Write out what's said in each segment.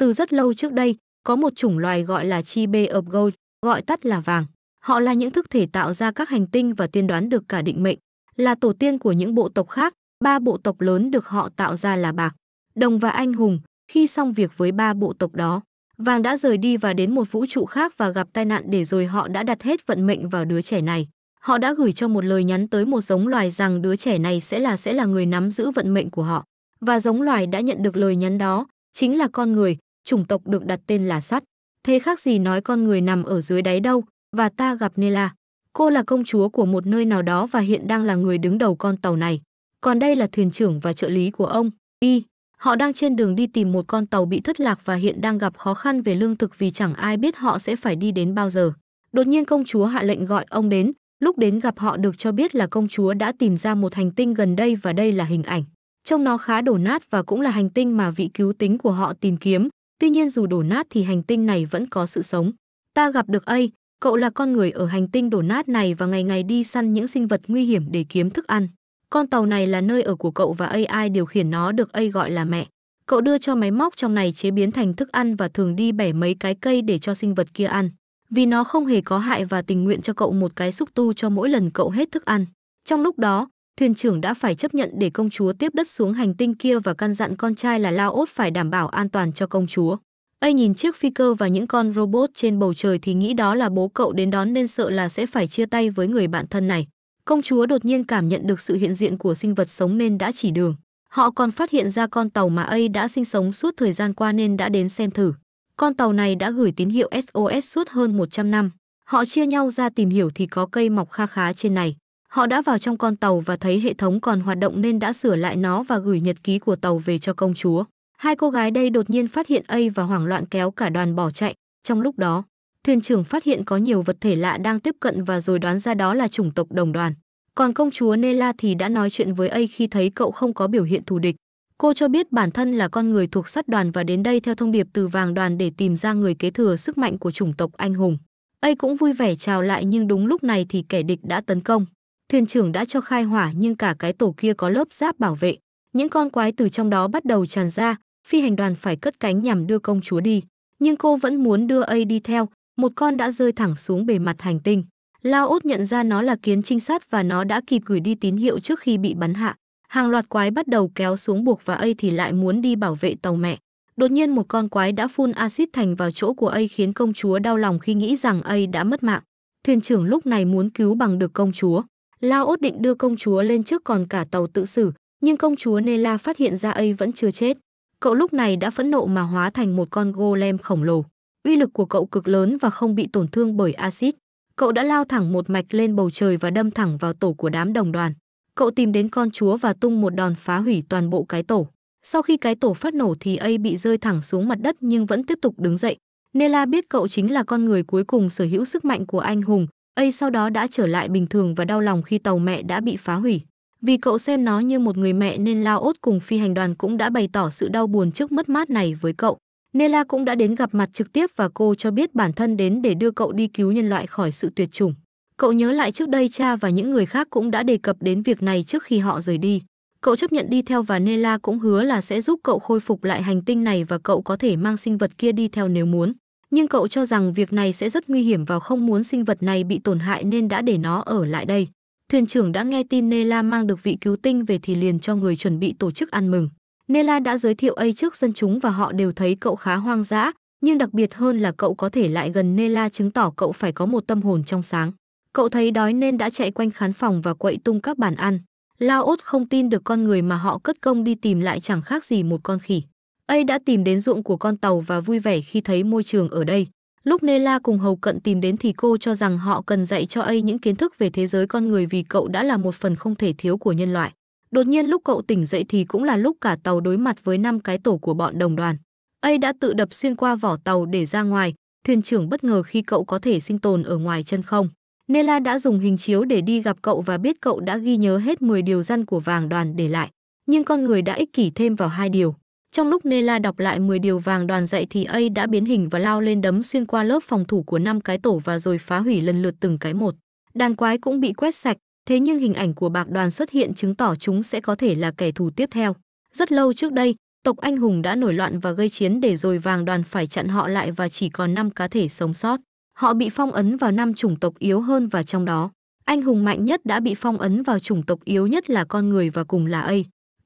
Từ rất lâu trước đây, có một chủng loài gọi là chi bê of gold, gọi tắt là vàng. Họ là những thức thể tạo ra các hành tinh và tiên đoán được cả định mệnh, là tổ tiên của những bộ tộc khác, ba bộ tộc lớn được họ tạo ra là bạc, đồng và anh hùng, khi xong việc với ba bộ tộc đó. Vàng đã rời đi và đến một vũ trụ khác và gặp tai nạn để rồi họ đã đặt hết vận mệnh vào đứa trẻ này. Họ đã gửi cho một lời nhắn tới một giống loài rằng đứa trẻ này sẽ là sẽ là người nắm giữ vận mệnh của họ. Và giống loài đã nhận được lời nhắn đó, chính là con người, chủng tộc được đặt tên là sắt. Thế khác gì nói con người nằm ở dưới đáy đâu, và ta gặp Nela. Cô là công chúa của một nơi nào đó và hiện đang là người đứng đầu con tàu này. Còn đây là thuyền trưởng và trợ lý của ông, Y. Họ đang trên đường đi tìm một con tàu bị thất lạc và hiện đang gặp khó khăn về lương thực vì chẳng ai biết họ sẽ phải đi đến bao giờ. Đột nhiên công chúa hạ lệnh gọi ông đến, lúc đến gặp họ được cho biết là công chúa đã tìm ra một hành tinh gần đây và đây là hình ảnh. Trông nó khá đổ nát và cũng là hành tinh mà vị cứu tính của họ tìm kiếm, Tuy nhiên dù đổ nát thì hành tinh này vẫn có sự sống. Ta gặp được A, cậu là con người ở hành tinh đổ nát này và ngày ngày đi săn những sinh vật nguy hiểm để kiếm thức ăn. Con tàu này là nơi ở của cậu và AI điều khiển nó được A gọi là mẹ. Cậu đưa cho máy móc trong này chế biến thành thức ăn và thường đi bẻ mấy cái cây để cho sinh vật kia ăn. Vì nó không hề có hại và tình nguyện cho cậu một cái xúc tu cho mỗi lần cậu hết thức ăn. Trong lúc đó, thuyền trưởng đã phải chấp nhận để công chúa tiếp đất xuống hành tinh kia và căn dặn con trai là Lao Ốt phải đảm bảo an toàn cho công chúa. Ây nhìn chiếc phi cơ và những con robot trên bầu trời thì nghĩ đó là bố cậu đến đón nên sợ là sẽ phải chia tay với người bạn thân này. Công chúa đột nhiên cảm nhận được sự hiện diện của sinh vật sống nên đã chỉ đường. Họ còn phát hiện ra con tàu mà Ây đã sinh sống suốt thời gian qua nên đã đến xem thử. Con tàu này đã gửi tín hiệu SOS suốt hơn 100 năm. Họ chia nhau ra tìm hiểu thì có cây mọc kha khá trên này. Họ đã vào trong con tàu và thấy hệ thống còn hoạt động nên đã sửa lại nó và gửi nhật ký của tàu về cho công chúa. Hai cô gái đây đột nhiên phát hiện A và hoảng loạn kéo cả đoàn bỏ chạy. Trong lúc đó, thuyền trưởng phát hiện có nhiều vật thể lạ đang tiếp cận và rồi đoán ra đó là chủng tộc đồng đoàn. Còn công chúa Nela thì đã nói chuyện với A khi thấy cậu không có biểu hiện thù địch. Cô cho biết bản thân là con người thuộc sắt đoàn và đến đây theo thông điệp từ vàng đoàn để tìm ra người kế thừa sức mạnh của chủng tộc anh hùng. A cũng vui vẻ chào lại nhưng đúng lúc này thì kẻ địch đã tấn công thuyền trưởng đã cho khai hỏa nhưng cả cái tổ kia có lớp giáp bảo vệ. Những con quái từ trong đó bắt đầu tràn ra, phi hành đoàn phải cất cánh nhằm đưa công chúa đi. Nhưng cô vẫn muốn đưa A đi theo, một con đã rơi thẳng xuống bề mặt hành tinh. Lao ốt nhận ra nó là kiến trinh sát và nó đã kịp gửi đi tín hiệu trước khi bị bắn hạ. Hàng loạt quái bắt đầu kéo xuống buộc và A thì lại muốn đi bảo vệ tàu mẹ. Đột nhiên một con quái đã phun axit thành vào chỗ của A khiến công chúa đau lòng khi nghĩ rằng A đã mất mạng. Thuyền trưởng lúc này muốn cứu bằng được công chúa. Lao Ốt định đưa công chúa lên trước còn cả tàu tự xử, nhưng công chúa Nela phát hiện ra ấy vẫn chưa chết. Cậu lúc này đã phẫn nộ mà hóa thành một con golem khổng lồ. Uy lực của cậu cực lớn và không bị tổn thương bởi axit. Cậu đã lao thẳng một mạch lên bầu trời và đâm thẳng vào tổ của đám đồng đoàn. Cậu tìm đến con chúa và tung một đòn phá hủy toàn bộ cái tổ. Sau khi cái tổ phát nổ thì A bị rơi thẳng xuống mặt đất nhưng vẫn tiếp tục đứng dậy. Nela biết cậu chính là con người cuối cùng sở hữu sức mạnh của anh hùng, A sau đó đã trở lại bình thường và đau lòng khi tàu mẹ đã bị phá hủy. Vì cậu xem nó như một người mẹ nên Laos cùng phi hành đoàn cũng đã bày tỏ sự đau buồn trước mất mát này với cậu. Nela cũng đã đến gặp mặt trực tiếp và cô cho biết bản thân đến để đưa cậu đi cứu nhân loại khỏi sự tuyệt chủng. Cậu nhớ lại trước đây cha và những người khác cũng đã đề cập đến việc này trước khi họ rời đi. Cậu chấp nhận đi theo và Nela cũng hứa là sẽ giúp cậu khôi phục lại hành tinh này và cậu có thể mang sinh vật kia đi theo nếu muốn nhưng cậu cho rằng việc này sẽ rất nguy hiểm và không muốn sinh vật này bị tổn hại nên đã để nó ở lại đây. Thuyền trưởng đã nghe tin Nela mang được vị cứu tinh về thì liền cho người chuẩn bị tổ chức ăn mừng. Nela đã giới thiệu ấy trước dân chúng và họ đều thấy cậu khá hoang dã, nhưng đặc biệt hơn là cậu có thể lại gần Nela chứng tỏ cậu phải có một tâm hồn trong sáng. Cậu thấy đói nên đã chạy quanh khán phòng và quậy tung các bàn ăn. lao Laos không tin được con người mà họ cất công đi tìm lại chẳng khác gì một con khỉ. A đã tìm đến ruộng của con tàu và vui vẻ khi thấy môi trường ở đây. Lúc Nela cùng Hầu Cận tìm đến thì cô cho rằng họ cần dạy cho A những kiến thức về thế giới con người vì cậu đã là một phần không thể thiếu của nhân loại. Đột nhiên lúc cậu tỉnh dậy thì cũng là lúc cả tàu đối mặt với năm cái tổ của bọn đồng đoàn. A đã tự đập xuyên qua vỏ tàu để ra ngoài, thuyền trưởng bất ngờ khi cậu có thể sinh tồn ở ngoài chân không. Nela đã dùng hình chiếu để đi gặp cậu và biết cậu đã ghi nhớ hết 10 điều răn của vàng đoàn để lại. Nhưng con người đã ích kỷ thêm vào hai điều. Trong lúc Nela đọc lại 10 điều vàng đoàn dạy thì A đã biến hình và lao lên đấm xuyên qua lớp phòng thủ của năm cái tổ và rồi phá hủy lần lượt từng cái một. Đàn quái cũng bị quét sạch, thế nhưng hình ảnh của bạc đoàn xuất hiện chứng tỏ chúng sẽ có thể là kẻ thù tiếp theo. Rất lâu trước đây, tộc anh hùng đã nổi loạn và gây chiến để rồi vàng đoàn phải chặn họ lại và chỉ còn 5 cá thể sống sót. Họ bị phong ấn vào năm chủng tộc yếu hơn và trong đó, anh hùng mạnh nhất đã bị phong ấn vào chủng tộc yếu nhất là con người và cùng là A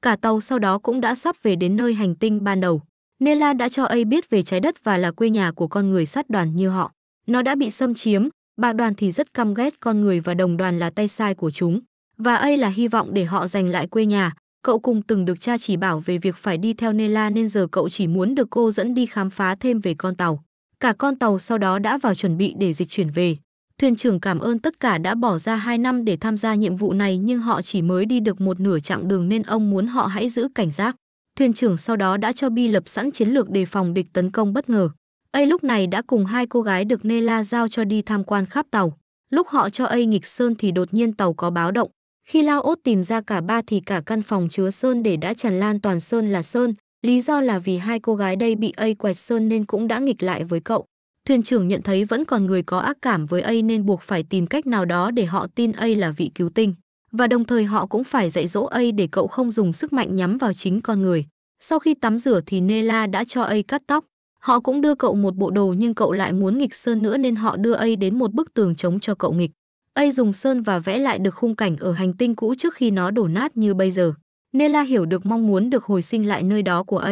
cả tàu sau đó cũng đã sắp về đến nơi hành tinh ban đầu. Nela đã cho A biết về trái đất và là quê nhà của con người sát đoàn như họ. Nó đã bị xâm chiếm, bà đoàn thì rất căm ghét con người và đồng đoàn là tay sai của chúng. Và A là hy vọng để họ giành lại quê nhà. Cậu cùng từng được cha chỉ bảo về việc phải đi theo Nela nên giờ cậu chỉ muốn được cô dẫn đi khám phá thêm về con tàu. Cả con tàu sau đó đã vào chuẩn bị để dịch chuyển về. Thuyền trưởng cảm ơn tất cả đã bỏ ra 2 năm để tham gia nhiệm vụ này nhưng họ chỉ mới đi được một nửa chặng đường nên ông muốn họ hãy giữ cảnh giác. Thuyền trưởng sau đó đã cho Bi lập sẵn chiến lược đề phòng địch tấn công bất ngờ. A lúc này đã cùng hai cô gái được Nela giao cho đi tham quan khắp tàu. Lúc họ cho A nghịch sơn thì đột nhiên tàu có báo động. Khi Lao Ốt tìm ra cả ba thì cả căn phòng chứa sơn để đã tràn lan toàn sơn là sơn. Lý do là vì hai cô gái đây bị A quẹt sơn nên cũng đã nghịch lại với cậu. Thuyền trưởng nhận thấy vẫn còn người có ác cảm với A nên buộc phải tìm cách nào đó để họ tin A là vị cứu tinh. Và đồng thời họ cũng phải dạy dỗ A để cậu không dùng sức mạnh nhắm vào chính con người. Sau khi tắm rửa thì Nela đã cho A cắt tóc. Họ cũng đưa cậu một bộ đồ nhưng cậu lại muốn nghịch sơn nữa nên họ đưa A đến một bức tường trống cho cậu nghịch. A dùng sơn và vẽ lại được khung cảnh ở hành tinh cũ trước khi nó đổ nát như bây giờ. Nela hiểu được mong muốn được hồi sinh lại nơi đó của A.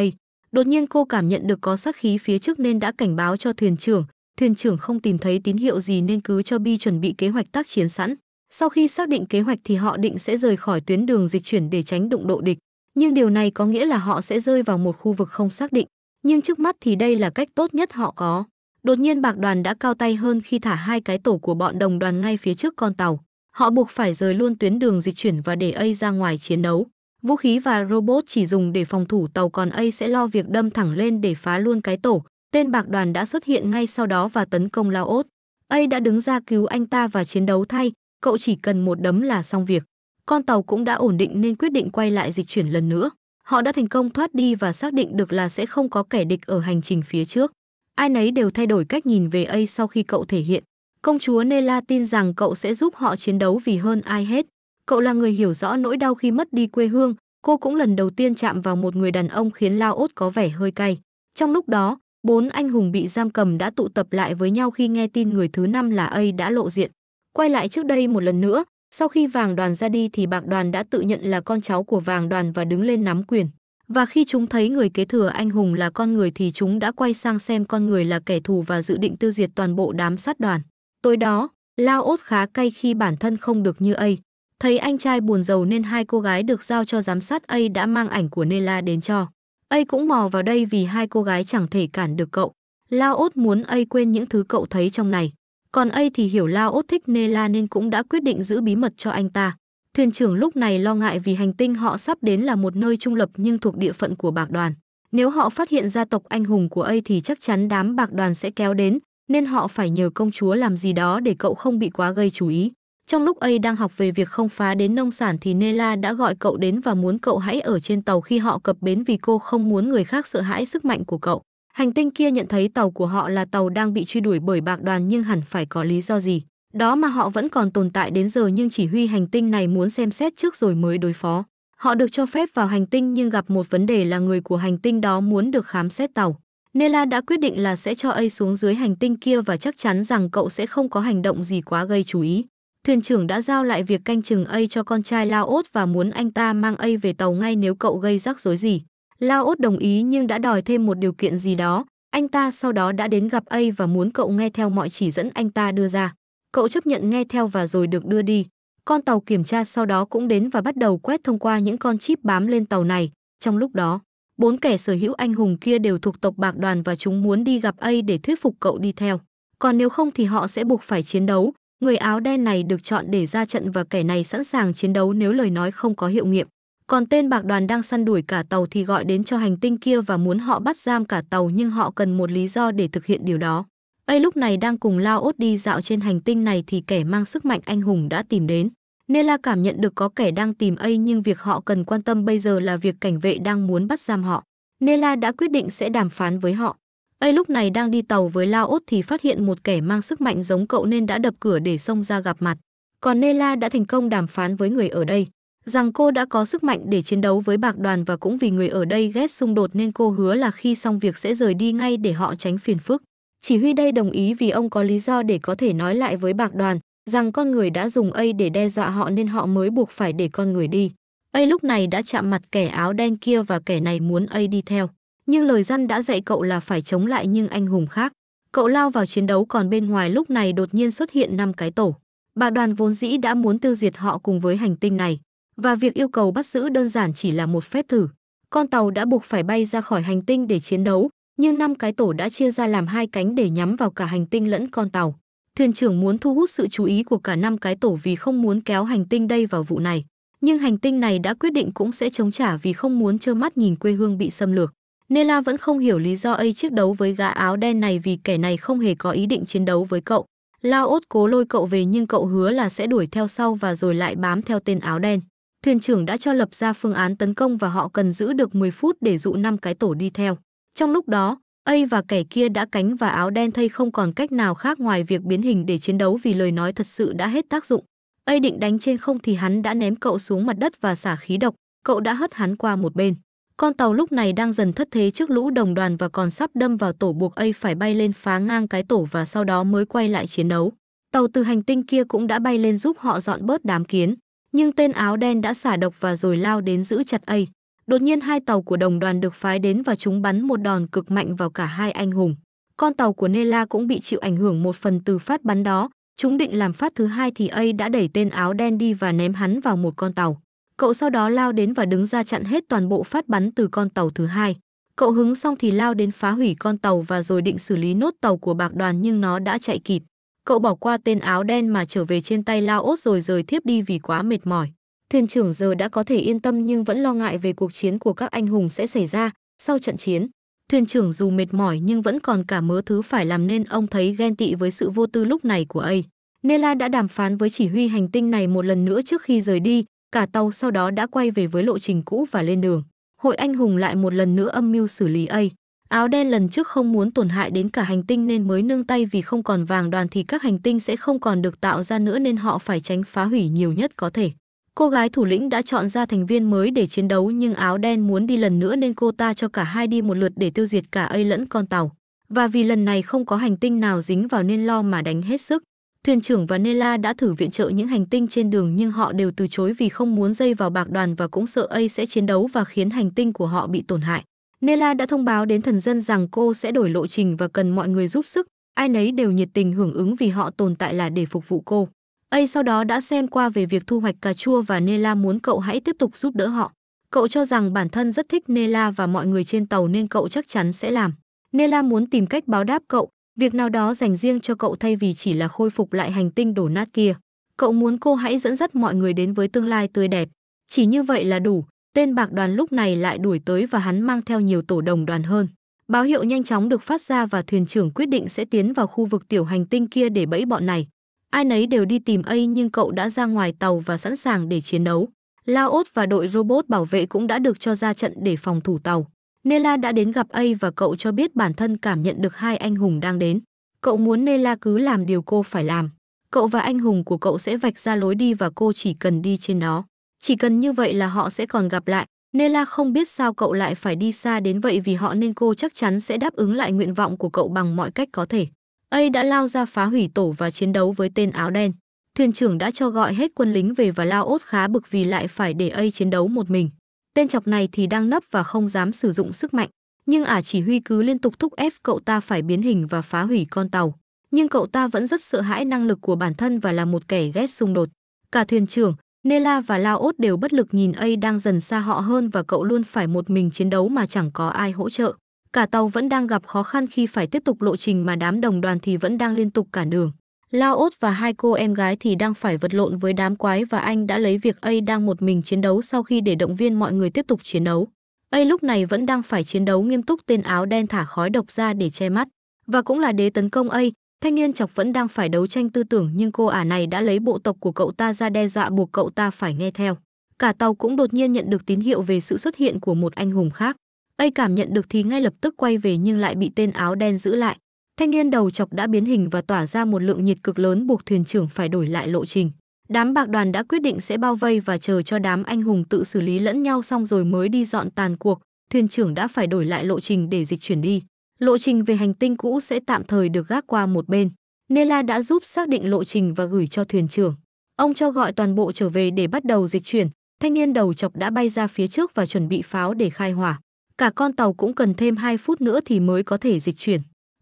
Đột nhiên cô cảm nhận được có sát khí phía trước nên đã cảnh báo cho thuyền trưởng, thuyền trưởng không tìm thấy tín hiệu gì nên cứ cho Bi chuẩn bị kế hoạch tác chiến sẵn. Sau khi xác định kế hoạch thì họ định sẽ rời khỏi tuyến đường dịch chuyển để tránh đụng độ địch, nhưng điều này có nghĩa là họ sẽ rơi vào một khu vực không xác định, nhưng trước mắt thì đây là cách tốt nhất họ có. Đột nhiên bạc đoàn đã cao tay hơn khi thả hai cái tổ của bọn đồng đoàn ngay phía trước con tàu. Họ buộc phải rời luôn tuyến đường dịch chuyển và để A ra ngoài chiến đấu. Vũ khí và robot chỉ dùng để phòng thủ tàu còn A sẽ lo việc đâm thẳng lên để phá luôn cái tổ. Tên bạc đoàn đã xuất hiện ngay sau đó và tấn công lao ốt. A đã đứng ra cứu anh ta và chiến đấu thay, cậu chỉ cần một đấm là xong việc. Con tàu cũng đã ổn định nên quyết định quay lại dịch chuyển lần nữa. Họ đã thành công thoát đi và xác định được là sẽ không có kẻ địch ở hành trình phía trước. Ai nấy đều thay đổi cách nhìn về A sau khi cậu thể hiện. Công chúa Nela tin rằng cậu sẽ giúp họ chiến đấu vì hơn ai hết. Cậu là người hiểu rõ nỗi đau khi mất đi quê hương, cô cũng lần đầu tiên chạm vào một người đàn ông khiến Lao Ốt có vẻ hơi cay. Trong lúc đó, bốn anh hùng bị giam cầm đã tụ tập lại với nhau khi nghe tin người thứ năm là Ây đã lộ diện. Quay lại trước đây một lần nữa, sau khi vàng đoàn ra đi thì bạc đoàn đã tự nhận là con cháu của vàng đoàn và đứng lên nắm quyền. Và khi chúng thấy người kế thừa anh hùng là con người thì chúng đã quay sang xem con người là kẻ thù và dự định tiêu diệt toàn bộ đám sát đoàn. Tối đó, Lao Ốt khá cay khi bản thân không được như Ây. Thấy anh trai buồn giàu nên hai cô gái được giao cho giám sát A đã mang ảnh của Nela đến cho. A cũng mò vào đây vì hai cô gái chẳng thể cản được cậu. Lao ốt muốn A quên những thứ cậu thấy trong này. Còn A thì hiểu Lao ốt thích Nela nên cũng đã quyết định giữ bí mật cho anh ta. Thuyền trưởng lúc này lo ngại vì hành tinh họ sắp đến là một nơi trung lập nhưng thuộc địa phận của bạc đoàn. Nếu họ phát hiện gia tộc anh hùng của A thì chắc chắn đám bạc đoàn sẽ kéo đến, nên họ phải nhờ công chúa làm gì đó để cậu không bị quá gây chú ý. Trong lúc ấy đang học về việc không phá đến nông sản thì Nela đã gọi cậu đến và muốn cậu hãy ở trên tàu khi họ cập bến vì cô không muốn người khác sợ hãi sức mạnh của cậu. Hành tinh kia nhận thấy tàu của họ là tàu đang bị truy đuổi bởi bạc đoàn nhưng hẳn phải có lý do gì. Đó mà họ vẫn còn tồn tại đến giờ nhưng chỉ huy hành tinh này muốn xem xét trước rồi mới đối phó. Họ được cho phép vào hành tinh nhưng gặp một vấn đề là người của hành tinh đó muốn được khám xét tàu. Nela đã quyết định là sẽ cho A xuống dưới hành tinh kia và chắc chắn rằng cậu sẽ không có hành động gì quá gây chú ý. Thuyền trưởng đã giao lại việc canh chừng A cho con trai Lao Ốt và muốn anh ta mang A về tàu ngay nếu cậu gây rắc rối gì. Lao Ốt đồng ý nhưng đã đòi thêm một điều kiện gì đó. Anh ta sau đó đã đến gặp A và muốn cậu nghe theo mọi chỉ dẫn anh ta đưa ra. Cậu chấp nhận nghe theo và rồi được đưa đi. Con tàu kiểm tra sau đó cũng đến và bắt đầu quét thông qua những con chip bám lên tàu này. Trong lúc đó, bốn kẻ sở hữu anh hùng kia đều thuộc tộc bạc đoàn và chúng muốn đi gặp A để thuyết phục cậu đi theo. Còn nếu không thì họ sẽ buộc phải chiến đấu, Người áo đen này được chọn để ra trận và kẻ này sẵn sàng chiến đấu nếu lời nói không có hiệu nghiệm. Còn tên bạc đoàn đang săn đuổi cả tàu thì gọi đến cho hành tinh kia và muốn họ bắt giam cả tàu nhưng họ cần một lý do để thực hiện điều đó. Ây lúc này đang cùng Lao Ốt đi dạo trên hành tinh này thì kẻ mang sức mạnh anh hùng đã tìm đến. Nela cảm nhận được có kẻ đang tìm Ây nhưng việc họ cần quan tâm bây giờ là việc cảnh vệ đang muốn bắt giam họ. Nela đã quyết định sẽ đàm phán với họ. Ây lúc này đang đi tàu với Lao Ốt thì phát hiện một kẻ mang sức mạnh giống cậu nên đã đập cửa để xông ra gặp mặt. Còn Nela đã thành công đàm phán với người ở đây, rằng cô đã có sức mạnh để chiến đấu với bạc đoàn và cũng vì người ở đây ghét xung đột nên cô hứa là khi xong việc sẽ rời đi ngay để họ tránh phiền phức. Chỉ huy đây đồng ý vì ông có lý do để có thể nói lại với bạc đoàn rằng con người đã dùng Ây để đe dọa họ nên họ mới buộc phải để con người đi. Ây lúc này đã chạm mặt kẻ áo đen kia và kẻ này muốn Ây đi theo nhưng lời răn đã dạy cậu là phải chống lại những anh hùng khác. Cậu lao vào chiến đấu còn bên ngoài lúc này đột nhiên xuất hiện năm cái tổ. Bà đoàn vốn dĩ đã muốn tiêu diệt họ cùng với hành tinh này, và việc yêu cầu bắt giữ đơn giản chỉ là một phép thử. Con tàu đã buộc phải bay ra khỏi hành tinh để chiến đấu, nhưng năm cái tổ đã chia ra làm hai cánh để nhắm vào cả hành tinh lẫn con tàu. Thuyền trưởng muốn thu hút sự chú ý của cả năm cái tổ vì không muốn kéo hành tinh đây vào vụ này, nhưng hành tinh này đã quyết định cũng sẽ chống trả vì không muốn trơ mắt nhìn quê hương bị xâm lược. Nela vẫn không hiểu lý do A chiếc đấu với gã áo đen này vì kẻ này không hề có ý định chiến đấu với cậu. Lao ốt cố lôi cậu về nhưng cậu hứa là sẽ đuổi theo sau và rồi lại bám theo tên áo đen. Thuyền trưởng đã cho lập ra phương án tấn công và họ cần giữ được 10 phút để dụ năm cái tổ đi theo. Trong lúc đó, A và kẻ kia đã cánh và áo đen thay không còn cách nào khác ngoài việc biến hình để chiến đấu vì lời nói thật sự đã hết tác dụng. A định đánh trên không thì hắn đã ném cậu xuống mặt đất và xả khí độc, cậu đã hất hắn qua một bên. Con tàu lúc này đang dần thất thế trước lũ đồng đoàn và còn sắp đâm vào tổ buộc A phải bay lên phá ngang cái tổ và sau đó mới quay lại chiến đấu. Tàu từ hành tinh kia cũng đã bay lên giúp họ dọn bớt đám kiến, nhưng tên áo đen đã xả độc và rồi lao đến giữ chặt A. Đột nhiên hai tàu của đồng đoàn được phái đến và chúng bắn một đòn cực mạnh vào cả hai anh hùng. Con tàu của Nela cũng bị chịu ảnh hưởng một phần từ phát bắn đó, chúng định làm phát thứ hai thì A đã đẩy tên áo đen đi và ném hắn vào một con tàu. Cậu sau đó lao đến và đứng ra chặn hết toàn bộ phát bắn từ con tàu thứ hai. Cậu hứng xong thì lao đến phá hủy con tàu và rồi định xử lý nốt tàu của bạc đoàn nhưng nó đã chạy kịp. Cậu bỏ qua tên áo đen mà trở về trên tay lao ốt rồi rời thiếp đi vì quá mệt mỏi. Thuyền trưởng giờ đã có thể yên tâm nhưng vẫn lo ngại về cuộc chiến của các anh hùng sẽ xảy ra sau trận chiến. Thuyền trưởng dù mệt mỏi nhưng vẫn còn cả mớ thứ phải làm nên ông thấy ghen tị với sự vô tư lúc này của ấy. Nela đã đàm phán với chỉ huy hành tinh này một lần nữa trước khi rời đi, cả tàu sau đó đã quay về với lộ trình cũ và lên đường. Hội anh hùng lại một lần nữa âm mưu xử lý A. Áo đen lần trước không muốn tổn hại đến cả hành tinh nên mới nương tay vì không còn vàng đoàn thì các hành tinh sẽ không còn được tạo ra nữa nên họ phải tránh phá hủy nhiều nhất có thể. Cô gái thủ lĩnh đã chọn ra thành viên mới để chiến đấu nhưng áo đen muốn đi lần nữa nên cô ta cho cả hai đi một lượt để tiêu diệt cả A lẫn con tàu. Và vì lần này không có hành tinh nào dính vào nên lo mà đánh hết sức. Thuyền trưởng và Nela đã thử viện trợ những hành tinh trên đường nhưng họ đều từ chối vì không muốn dây vào bạc đoàn và cũng sợ A sẽ chiến đấu và khiến hành tinh của họ bị tổn hại. Nela đã thông báo đến thần dân rằng cô sẽ đổi lộ trình và cần mọi người giúp sức, ai nấy đều nhiệt tình hưởng ứng vì họ tồn tại là để phục vụ cô. A sau đó đã xem qua về việc thu hoạch cà chua và Nela muốn cậu hãy tiếp tục giúp đỡ họ. Cậu cho rằng bản thân rất thích Nela và mọi người trên tàu nên cậu chắc chắn sẽ làm. Nela muốn tìm cách báo đáp cậu, việc nào đó dành riêng cho cậu thay vì chỉ là khôi phục lại hành tinh đổ nát kia. Cậu muốn cô hãy dẫn dắt mọi người đến với tương lai tươi đẹp. Chỉ như vậy là đủ, tên bạc đoàn lúc này lại đuổi tới và hắn mang theo nhiều tổ đồng đoàn hơn. Báo hiệu nhanh chóng được phát ra và thuyền trưởng quyết định sẽ tiến vào khu vực tiểu hành tinh kia để bẫy bọn này. Ai nấy đều đi tìm A nhưng cậu đã ra ngoài tàu và sẵn sàng để chiến đấu. Laos và đội robot bảo vệ cũng đã được cho ra trận để phòng thủ tàu. Nela đã đến gặp A và cậu cho biết bản thân cảm nhận được hai anh hùng đang đến. Cậu muốn Nela cứ làm điều cô phải làm. Cậu và anh hùng của cậu sẽ vạch ra lối đi và cô chỉ cần đi trên đó. Chỉ cần như vậy là họ sẽ còn gặp lại. Nela không biết sao cậu lại phải đi xa đến vậy vì họ nên cô chắc chắn sẽ đáp ứng lại nguyện vọng của cậu bằng mọi cách có thể. A đã lao ra phá hủy tổ và chiến đấu với tên áo đen. Thuyền trưởng đã cho gọi hết quân lính về và lao ốt khá bực vì lại phải để A chiến đấu một mình tên chọc này thì đang nấp và không dám sử dụng sức mạnh nhưng ả chỉ huy cứ liên tục thúc ép cậu ta phải biến hình và phá hủy con tàu nhưng cậu ta vẫn rất sợ hãi năng lực của bản thân và là một kẻ ghét xung đột cả thuyền trưởng nela và lao ốt đều bất lực nhìn a đang dần xa họ hơn và cậu luôn phải một mình chiến đấu mà chẳng có ai hỗ trợ cả tàu vẫn đang gặp khó khăn khi phải tiếp tục lộ trình mà đám đồng đoàn thì vẫn đang liên tục cản đường Laos và hai cô em gái thì đang phải vật lộn với đám quái và anh đã lấy việc A đang một mình chiến đấu sau khi để động viên mọi người tiếp tục chiến đấu. A lúc này vẫn đang phải chiến đấu nghiêm túc tên áo đen thả khói độc ra để che mắt. Và cũng là đế tấn công A, thanh niên chọc vẫn đang phải đấu tranh tư tưởng nhưng cô ả này đã lấy bộ tộc của cậu ta ra đe dọa buộc cậu ta phải nghe theo. Cả tàu cũng đột nhiên nhận được tín hiệu về sự xuất hiện của một anh hùng khác. A cảm nhận được thì ngay lập tức quay về nhưng lại bị tên áo đen giữ lại. Thanh niên đầu chọc đã biến hình và tỏa ra một lượng nhiệt cực lớn buộc thuyền trưởng phải đổi lại lộ trình. Đám bạc đoàn đã quyết định sẽ bao vây và chờ cho đám anh hùng tự xử lý lẫn nhau xong rồi mới đi dọn tàn cuộc. Thuyền trưởng đã phải đổi lại lộ trình để dịch chuyển đi. Lộ trình về hành tinh cũ sẽ tạm thời được gác qua một bên. Nela đã giúp xác định lộ trình và gửi cho thuyền trưởng. Ông cho gọi toàn bộ trở về để bắt đầu dịch chuyển. Thanh niên đầu chọc đã bay ra phía trước và chuẩn bị pháo để khai hỏa. Cả con tàu cũng cần thêm 2 phút nữa thì mới có thể dịch chuyển.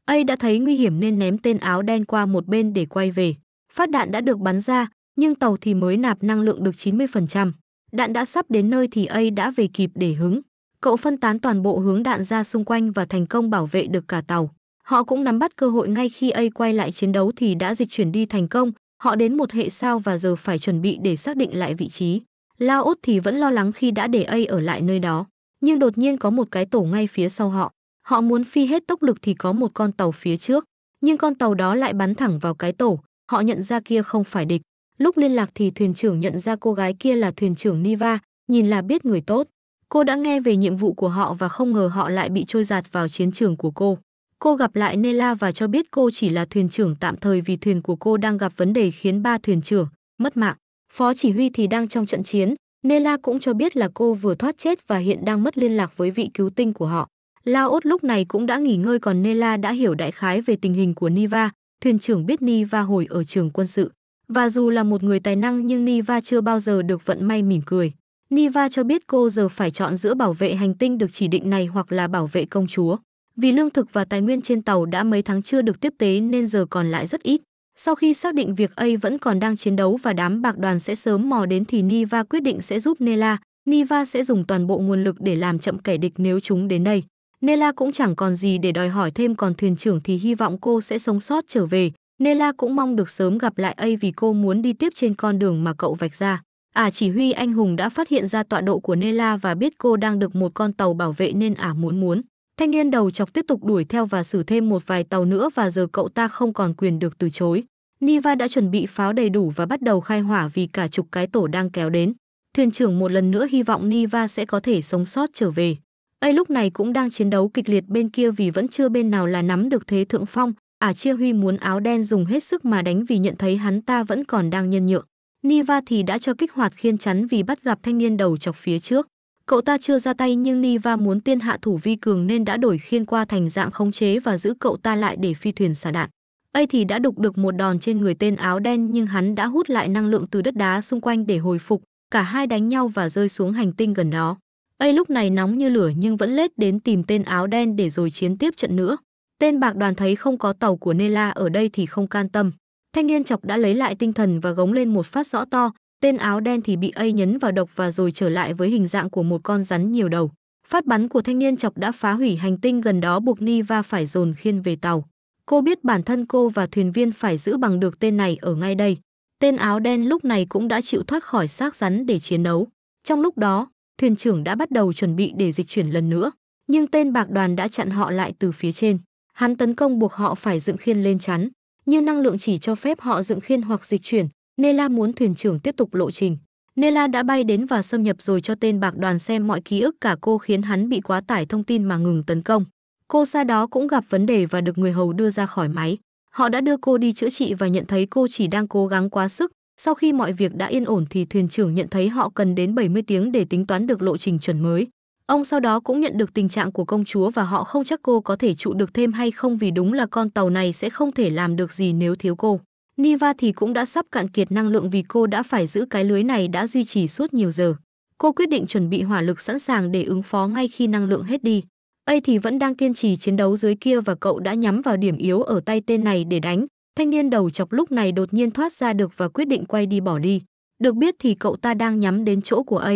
A đã thấy nguy hiểm nên ném tên áo đen qua một bên để quay về. Phát đạn đã được bắn ra, nhưng tàu thì mới nạp năng lượng được 90%. Đạn đã sắp đến nơi thì A đã về kịp để hứng. Cậu phân tán toàn bộ hướng đạn ra xung quanh và thành công bảo vệ được cả tàu. Họ cũng nắm bắt cơ hội ngay khi A quay lại chiến đấu thì đã dịch chuyển đi thành công. Họ đến một hệ sao và giờ phải chuẩn bị để xác định lại vị trí. Lao Út thì vẫn lo lắng khi đã để A ở lại nơi đó. Nhưng đột nhiên có một cái tổ ngay phía sau họ. Họ muốn phi hết tốc lực thì có một con tàu phía trước, nhưng con tàu đó lại bắn thẳng vào cái tổ, họ nhận ra kia không phải địch. Lúc liên lạc thì thuyền trưởng nhận ra cô gái kia là thuyền trưởng Niva, nhìn là biết người tốt. Cô đã nghe về nhiệm vụ của họ và không ngờ họ lại bị trôi giạt vào chiến trường của cô. Cô gặp lại Nela và cho biết cô chỉ là thuyền trưởng tạm thời vì thuyền của cô đang gặp vấn đề khiến ba thuyền trưởng mất mạng. Phó chỉ huy thì đang trong trận chiến, Nela cũng cho biết là cô vừa thoát chết và hiện đang mất liên lạc với vị cứu tinh của họ. Laos lúc này cũng đã nghỉ ngơi còn Nela đã hiểu đại khái về tình hình của Niva, thuyền trưởng biết Niva hồi ở trường quân sự. Và dù là một người tài năng nhưng Niva chưa bao giờ được vận may mỉm cười. Niva cho biết cô giờ phải chọn giữa bảo vệ hành tinh được chỉ định này hoặc là bảo vệ công chúa. Vì lương thực và tài nguyên trên tàu đã mấy tháng chưa được tiếp tế nên giờ còn lại rất ít. Sau khi xác định việc A vẫn còn đang chiến đấu và đám bạc đoàn sẽ sớm mò đến thì Niva quyết định sẽ giúp Nela. Niva sẽ dùng toàn bộ nguồn lực để làm chậm kẻ địch nếu chúng đến đây. Nela cũng chẳng còn gì để đòi hỏi thêm còn thuyền trưởng thì hy vọng cô sẽ sống sót trở về. Nela cũng mong được sớm gặp lại A vì cô muốn đi tiếp trên con đường mà cậu vạch ra. À chỉ huy anh hùng đã phát hiện ra tọa độ của Nela và biết cô đang được một con tàu bảo vệ nên ả à muốn muốn. Thanh niên đầu chọc tiếp tục đuổi theo và xử thêm một vài tàu nữa và giờ cậu ta không còn quyền được từ chối. Niva đã chuẩn bị pháo đầy đủ và bắt đầu khai hỏa vì cả chục cái tổ đang kéo đến. Thuyền trưởng một lần nữa hy vọng Niva sẽ có thể sống sót trở về. Ây lúc này cũng đang chiến đấu kịch liệt bên kia vì vẫn chưa bên nào là nắm được thế thượng phong. Ả à, Chia Huy muốn áo đen dùng hết sức mà đánh vì nhận thấy hắn ta vẫn còn đang nhân nhượng. Niva thì đã cho kích hoạt khiên chắn vì bắt gặp thanh niên đầu chọc phía trước. Cậu ta chưa ra tay nhưng Niva muốn tiên hạ thủ vi cường nên đã đổi khiên qua thành dạng khống chế và giữ cậu ta lại để phi thuyền xả đạn. Ây thì đã đục được một đòn trên người tên áo đen nhưng hắn đã hút lại năng lượng từ đất đá xung quanh để hồi phục. Cả hai đánh nhau và rơi xuống hành tinh gần đó. Ây lúc này nóng như lửa nhưng vẫn lết đến tìm tên áo đen để rồi chiến tiếp trận nữa. Tên bạc đoàn thấy không có tàu của Nela ở đây thì không can tâm. Thanh niên chọc đã lấy lại tinh thần và gống lên một phát rõ to. Tên áo đen thì bị Ây nhấn vào độc và rồi trở lại với hình dạng của một con rắn nhiều đầu. Phát bắn của thanh niên chọc đã phá hủy hành tinh gần đó buộc Niva phải dồn khiên về tàu. Cô biết bản thân cô và thuyền viên phải giữ bằng được tên này ở ngay đây. Tên áo đen lúc này cũng đã chịu thoát khỏi xác rắn để chiến đấu. Trong lúc đó, thuyền trưởng đã bắt đầu chuẩn bị để dịch chuyển lần nữa, nhưng tên bạc đoàn đã chặn họ lại từ phía trên. Hắn tấn công buộc họ phải dựng khiên lên chắn, nhưng năng lượng chỉ cho phép họ dựng khiên hoặc dịch chuyển, Nela muốn thuyền trưởng tiếp tục lộ trình. Nela đã bay đến và xâm nhập rồi cho tên bạc đoàn xem mọi ký ức cả cô khiến hắn bị quá tải thông tin mà ngừng tấn công. Cô xa đó cũng gặp vấn đề và được người hầu đưa ra khỏi máy. Họ đã đưa cô đi chữa trị và nhận thấy cô chỉ đang cố gắng quá sức, sau khi mọi việc đã yên ổn thì thuyền trưởng nhận thấy họ cần đến 70 tiếng để tính toán được lộ trình chuẩn mới. Ông sau đó cũng nhận được tình trạng của công chúa và họ không chắc cô có thể trụ được thêm hay không vì đúng là con tàu này sẽ không thể làm được gì nếu thiếu cô. Niva thì cũng đã sắp cạn kiệt năng lượng vì cô đã phải giữ cái lưới này đã duy trì suốt nhiều giờ. Cô quyết định chuẩn bị hỏa lực sẵn sàng để ứng phó ngay khi năng lượng hết đi. A thì vẫn đang kiên trì chiến đấu dưới kia và cậu đã nhắm vào điểm yếu ở tay tên này để đánh, Thanh niên đầu chọc lúc này đột nhiên thoát ra được và quyết định quay đi bỏ đi. Được biết thì cậu ta đang nhắm đến chỗ của A.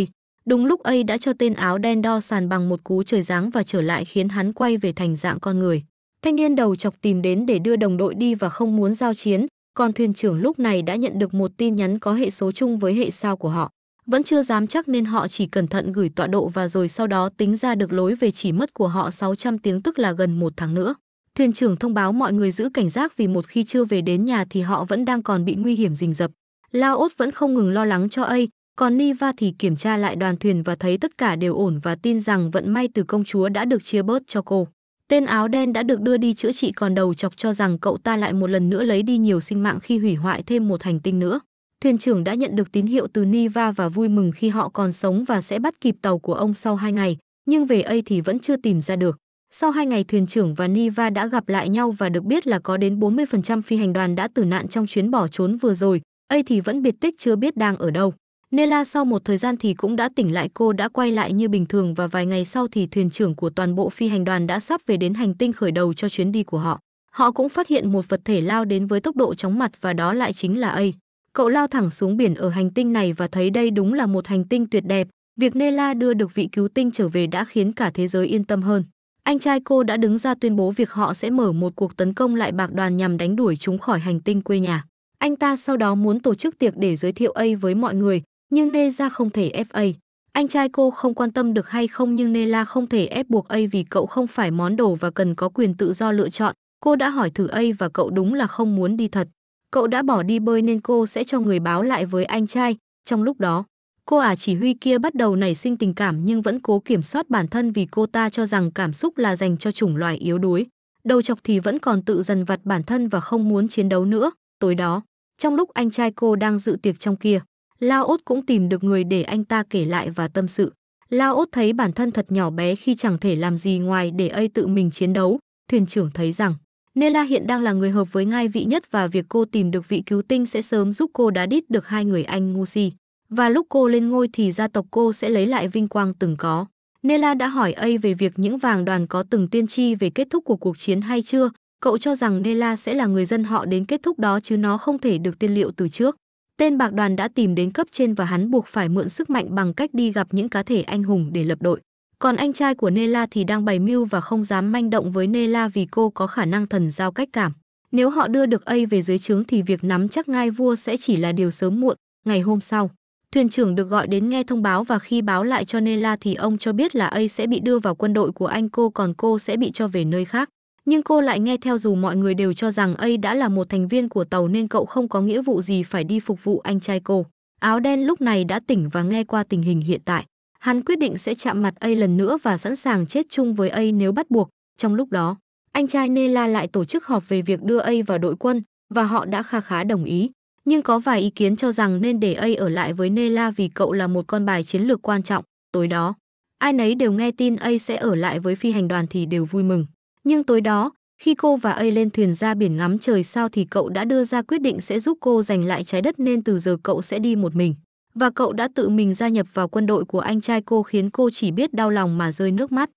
Đúng lúc A đã cho tên áo đen đo sàn bằng một cú trời giáng và trở lại khiến hắn quay về thành dạng con người. Thanh niên đầu chọc tìm đến để đưa đồng đội đi và không muốn giao chiến, còn thuyền trưởng lúc này đã nhận được một tin nhắn có hệ số chung với hệ sao của họ. Vẫn chưa dám chắc nên họ chỉ cẩn thận gửi tọa độ và rồi sau đó tính ra được lối về chỉ mất của họ 600 tiếng tức là gần một tháng nữa thuyền trưởng thông báo mọi người giữ cảnh giác vì một khi chưa về đến nhà thì họ vẫn đang còn bị nguy hiểm rình rập. Laos vẫn không ngừng lo lắng cho A, còn Niva thì kiểm tra lại đoàn thuyền và thấy tất cả đều ổn và tin rằng vận may từ công chúa đã được chia bớt cho cô. Tên áo đen đã được đưa đi chữa trị còn đầu chọc cho rằng cậu ta lại một lần nữa lấy đi nhiều sinh mạng khi hủy hoại thêm một hành tinh nữa. Thuyền trưởng đã nhận được tín hiệu từ Niva và vui mừng khi họ còn sống và sẽ bắt kịp tàu của ông sau hai ngày, nhưng về A thì vẫn chưa tìm ra được. Sau hai ngày thuyền trưởng và Niva đã gặp lại nhau và được biết là có đến 40% phi hành đoàn đã tử nạn trong chuyến bỏ trốn vừa rồi, ấy thì vẫn biệt tích chưa biết đang ở đâu. Nela sau một thời gian thì cũng đã tỉnh lại cô đã quay lại như bình thường và vài ngày sau thì thuyền trưởng của toàn bộ phi hành đoàn đã sắp về đến hành tinh khởi đầu cho chuyến đi của họ. Họ cũng phát hiện một vật thể lao đến với tốc độ chóng mặt và đó lại chính là ấy. Cậu lao thẳng xuống biển ở hành tinh này và thấy đây đúng là một hành tinh tuyệt đẹp. Việc Nela đưa được vị cứu tinh trở về đã khiến cả thế giới yên tâm hơn. Anh trai cô đã đứng ra tuyên bố việc họ sẽ mở một cuộc tấn công lại bạc đoàn nhằm đánh đuổi chúng khỏi hành tinh quê nhà. Anh ta sau đó muốn tổ chức tiệc để giới thiệu A với mọi người, nhưng Nê ra không thể ép A. Anh trai cô không quan tâm được hay không nhưng Nela không thể ép buộc A vì cậu không phải món đồ và cần có quyền tự do lựa chọn. Cô đã hỏi thử A và cậu đúng là không muốn đi thật. Cậu đã bỏ đi bơi nên cô sẽ cho người báo lại với anh trai. Trong lúc đó, Cô ả chỉ huy kia bắt đầu nảy sinh tình cảm nhưng vẫn cố kiểm soát bản thân vì cô ta cho rằng cảm xúc là dành cho chủng loài yếu đuối. Đầu chọc thì vẫn còn tự dần vặt bản thân và không muốn chiến đấu nữa. Tối đó, trong lúc anh trai cô đang dự tiệc trong kia, Lao Ốt cũng tìm được người để anh ta kể lại và tâm sự. Lao Ốt thấy bản thân thật nhỏ bé khi chẳng thể làm gì ngoài để ây tự mình chiến đấu. Thuyền trưởng thấy rằng, Nela hiện đang là người hợp với ngai vị nhất và việc cô tìm được vị cứu tinh sẽ sớm giúp cô đá đít được hai người anh ngu si. Và lúc cô lên ngôi thì gia tộc cô sẽ lấy lại vinh quang từng có. Nela đã hỏi A về việc những vàng đoàn có từng tiên tri về kết thúc của cuộc chiến hay chưa. Cậu cho rằng Nela sẽ là người dân họ đến kết thúc đó chứ nó không thể được tiên liệu từ trước. Tên bạc đoàn đã tìm đến cấp trên và hắn buộc phải mượn sức mạnh bằng cách đi gặp những cá thể anh hùng để lập đội. Còn anh trai của Nela thì đang bày mưu và không dám manh động với Nela vì cô có khả năng thần giao cách cảm. Nếu họ đưa được A về dưới trướng thì việc nắm chắc ngai vua sẽ chỉ là điều sớm muộn, ngày hôm sau. Thuyền trưởng được gọi đến nghe thông báo và khi báo lại cho Nela thì ông cho biết là A sẽ bị đưa vào quân đội của anh cô còn cô sẽ bị cho về nơi khác. Nhưng cô lại nghe theo dù mọi người đều cho rằng A đã là một thành viên của tàu nên cậu không có nghĩa vụ gì phải đi phục vụ anh trai cô. Áo đen lúc này đã tỉnh và nghe qua tình hình hiện tại. Hắn quyết định sẽ chạm mặt A lần nữa và sẵn sàng chết chung với A nếu bắt buộc. Trong lúc đó, anh trai Nela lại tổ chức họp về việc đưa A vào đội quân và họ đã kha khá đồng ý nhưng có vài ý kiến cho rằng nên để A ở lại với Nela vì cậu là một con bài chiến lược quan trọng. Tối đó, ai nấy đều nghe tin A sẽ ở lại với phi hành đoàn thì đều vui mừng. Nhưng tối đó, khi cô và A lên thuyền ra biển ngắm trời sao thì cậu đã đưa ra quyết định sẽ giúp cô giành lại trái đất nên từ giờ cậu sẽ đi một mình. Và cậu đã tự mình gia nhập vào quân đội của anh trai cô khiến cô chỉ biết đau lòng mà rơi nước mắt.